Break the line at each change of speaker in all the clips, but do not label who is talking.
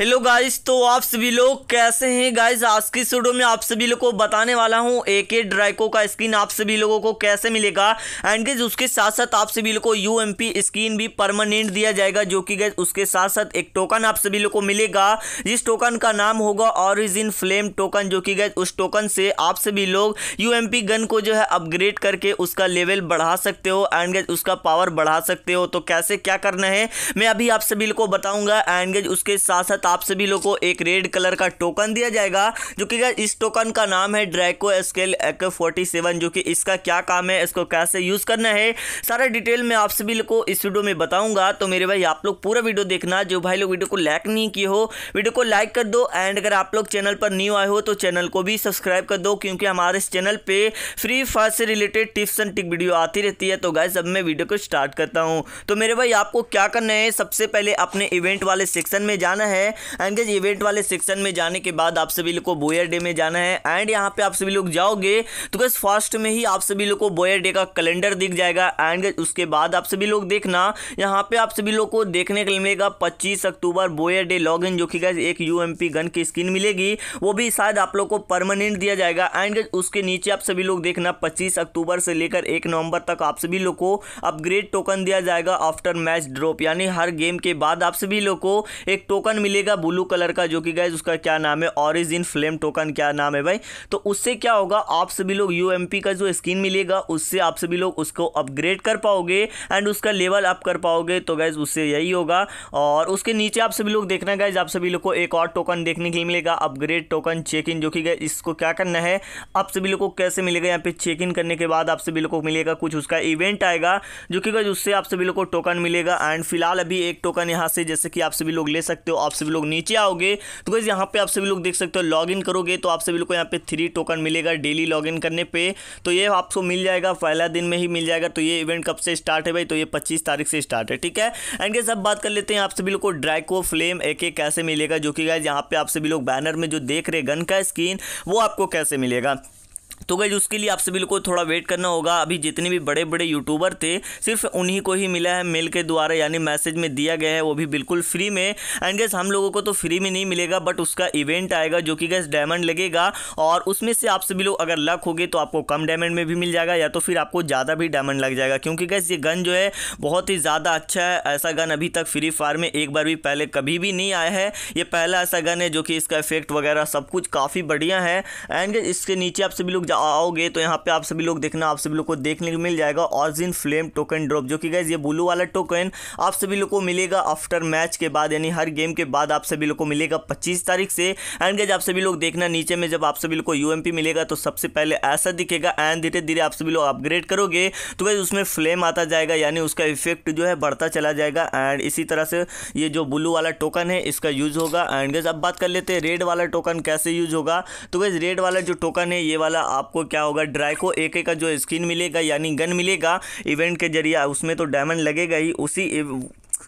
hello guys तो आप सभी लोग कैसे हैं गाइस आज की स्टूडियो में आप सभी लोग को बताने वाला हूं एक ड्राइको का स्किन आप सभी लोगों को कैसे मिलेगा एंड गाइस उसके साथ साथ आप सभी लोग को यूएमपी स्किन भी परमानेंट दिया जाएगा जो कि गाइस उसके साथ साथ एक टोकन आप सभी लोग को मिलेगा जिस टोकन का नाम होगा ऑरिजिन फ्लेम टोकन जो कि गैस उस टोकन से आप सभी लोग यू गन को जो है अपग्रेड करके उसका लेवल बढ़ा सकते हो एंड गैस उसका पावर बढ़ा सकते हो तो कैसे क्या करना है मैं अभी आप सभी लोग को बताऊँगा एंड गैस उसके साथ साथ आप सभी लोग को एक रेड कलर का टोकन दिया जाएगा जो कि इस टोकन का नाम है ड्रैको स्केल एक फोर्टी सेवन जो कि इसका क्या काम है इसको कैसे यूज़ करना है सारा डिटेल मैं आप सभी लोग को इस वीडियो में बताऊंगा तो मेरे भाई आप लोग पूरा वीडियो देखना जो भाई लोग वीडियो को लाइक नहीं किए हो वीडियो को लाइक कर दो एंड अगर आप लोग चैनल पर न्यू आए हो तो चैनल को भी सब्सक्राइब कर दो क्योंकि हमारे इस चैनल पर फ्री फायर से related tips and trick video आती रहती है तो गाय सब मैं वीडियो को स्टार्ट करता हूँ तो मेरे भाई आपको क्या करना है सबसे पहले अपने इवेंट वाले सेक्शन में जाना है एंड गज इवेंट वाले सेक्शन में जाने के बाद आप सभी लोग को बोयर डे में जाना है एंड यहाँ पे आप सभी लोग जाओगे तो गज फर्स्ट में ही आप सभी लोग को बोयर डे का कैलेंडर दिख जाएगा एंड उसके बाद आप सभी लोग देखना यहाँ पे आप सभी लोग को देखने के लिए मिलेगा पच्चीस अक्टूबर बोयर डे लॉग जो कि गज एक यू गन की स्किन मिलेगी वो भी शायद आप लोग को परमानेंट दिया जाएगा एंड उसके नीचे आप सभी लोग देखना पच्चीस अक्टूबर से लेकर एक नवंबर तक आप सभी लोग को अपग्रेड टोकन दिया जाएगा आफ्टर मैच ड्रॉप यानी हर गेम के बाद आप सभी लोग को एक टोकन मिलेगा लीजिएगा ब्लू कलर का जो कि गैस उसका क्या नाम है ऑरिजिन फ्लेम टोकन क्या नाम है भाई तो उससे क्या होगा आप सभी लोग यू का जो स्किन मिलेगा उससे आप सभी लोग उसको अपग्रेड कर पाओगे एंड उसका लेवल अप कर पाओगे तो गैस उससे यही होगा और उसके नीचे आप सभी लोग देखना गैज आप सभी लोग को एक और टोकन देखने के लिए मिलेगा अपग्रेड टोकन चेक इन जो कि गाइज इसको क्या करना है आप सभी लोग को कैसे मिलेगा यहाँ पे चेक इन करने के बाद आप सभी लोग को मिलेगा कुछ उसका इवेंट आएगा जो कि गैज उससे आप सभी लोग को टोकन मिलेगा एंड फिलहाल अभी एक टोकन यहाँ से जैसे कि आप सभी लोग ले सकते हो आप सभी लोग नीचे आओगे तो गैस यहाँ पे आप सभी लोग देख सकते हो लॉगिन करोगे तो आप सभी लोग को यहाँ पे थ्री टोकन मिलेगा डेली लॉगिन करने पे तो ये आपको मिल जाएगा पहला दिन में ही मिल जाएगा तो ये इवेंट कब से स्टार्ट है भाई तो ये पच्चीस तारीख से स्टार्ट है ठीक है एंड गैस अब बात कर लेते हैं आप सभी लोग को ड्राइको फ्लेम एक एक कैसे मिलेगा जो कि गैस यहाँ पे आप सभी लोग बैनर में जो देख रहे गन का स्क्रीन वो आपको कैसे मिलेगा तो गई उसके लिए आप सभी लोग को थोड़ा वेट करना होगा अभी जितने भी बड़े बड़े यूट्यूबर थे सिर्फ उन्हीं को ही मिला है मेल के द्वारा यानी मैसेज में दिया गया है वो भी बिल्कुल फ्री में एंड गैस हम लोगों को तो फ्री में नहीं मिलेगा बट उसका इवेंट आएगा जो कि गैस डायमंड लगेगा और उसमें से आप सभी लोग अगर लक हो गए तो आपको कम डायमंड में भी मिल जाएगा या तो फिर आपको ज़्यादा भी डायमंड लग जाएगा क्योंकि गैस ये गन जो है बहुत ही ज़्यादा अच्छा है ऐसा गन अभी तक फ्री फायर में एक बार भी पहले कभी भी नहीं आया है ये पहला ऐसा गन है जो कि इसका इफेक्ट वगैरह सब कुछ काफ़ी बढ़िया है एंड इसके नीचे आप सभी लोग आओगे तो यहाँ पे आप सभी लोग देखना आप सभी लोग को देखने को मिल जाएगा ऑरिजिन फ्लेम टोकन ड्रॉप जो कि गैस ये ब्लू वाला टोकन आप सभी लोग को मिलेगा आफ्टर मैच के बाद यानी हर गेम के बाद आप सभी लोग को मिलेगा पच्चीस तारीख से एंड गैज आप सभी लोग देखना नीचे में जब आप सभी लोग को यू मिलेगा तो सबसे पहले ऐसा दिखेगा एंड धीरे धीरे आप सभी लोग अपग्रेड करोगे तो गैस उसमें फ्लेम आता जाएगा यानी उसका इफेक्ट जो है बढ़ता चला जाएगा एंड इसी तरह से ये जो ब्लू वाला टोकन है इसका यूज होगा एंड गैस अब बात कर लेते हैं रेड वाला टोकन कैसे यूज होगा तो गैस रेड वाला जो टोकन है ये वाला आपको क्या होगा ड्राई को एक एक का जो स्किन मिलेगा यानी गन मिलेगा इवेंट के जरिए उसमें तो डायमंड लगेगा ही उसी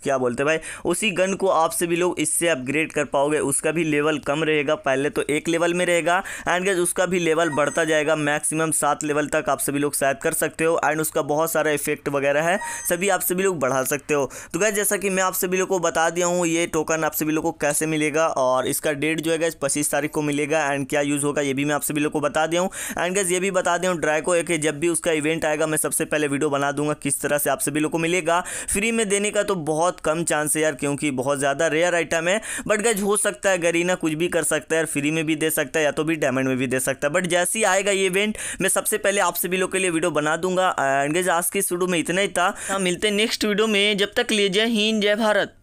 क्या बोलते हैं भाई उसी गन को आप सभी लोग इससे अपग्रेड कर पाओगे उसका भी लेवल कम रहेगा पहले तो एक लेवल में रहेगा एंड गज उसका भी लेवल बढ़ता जाएगा मैक्सिमम सात लेवल तक आप सभी लोग शायद कर सकते हो एंड उसका बहुत सारा इफेक्ट वगैरह है सभी आप सभी लोग बढ़ा सकते हो तो गैस जैसा कि मैं आप सभी लोग को बता दिया हूँ ये टोकन आप सभी लोग को कैसे मिलेगा और इसका डेट जो है गैस पच्चीस तारीख को मिलेगा एंड क्या यूज़ होगा ये भी मैं आप सभी लोग को बता दिया हूँ एंड गैस ये भी बता दिया हूँ ड्राइको एक जब भी उसका इवेंट आएगा मैं सबसे पहले वीडियो बना दूंगा किस तरह से आप सभी लोग को मिलेगा फ्री में देने का तो बहुत बहुत कम चांस है यार क्योंकि बहुत ज़्यादा रेयर आइटम है बट गज हो सकता है गरीना कुछ भी कर सकता है यार फ्री में भी दे सकता है या तो भी डायमंड में भी दे सकता है बट जैसे ही आएगा ये इवेंट मैं सबसे पहले आप सभी लोग के लिए वीडियो बना दूंगा एंड गज आज के इस वीडियो में इतना ही था मिलते नेक्स्ट वीडियो में जब तक लीजिए हिंद जय भारत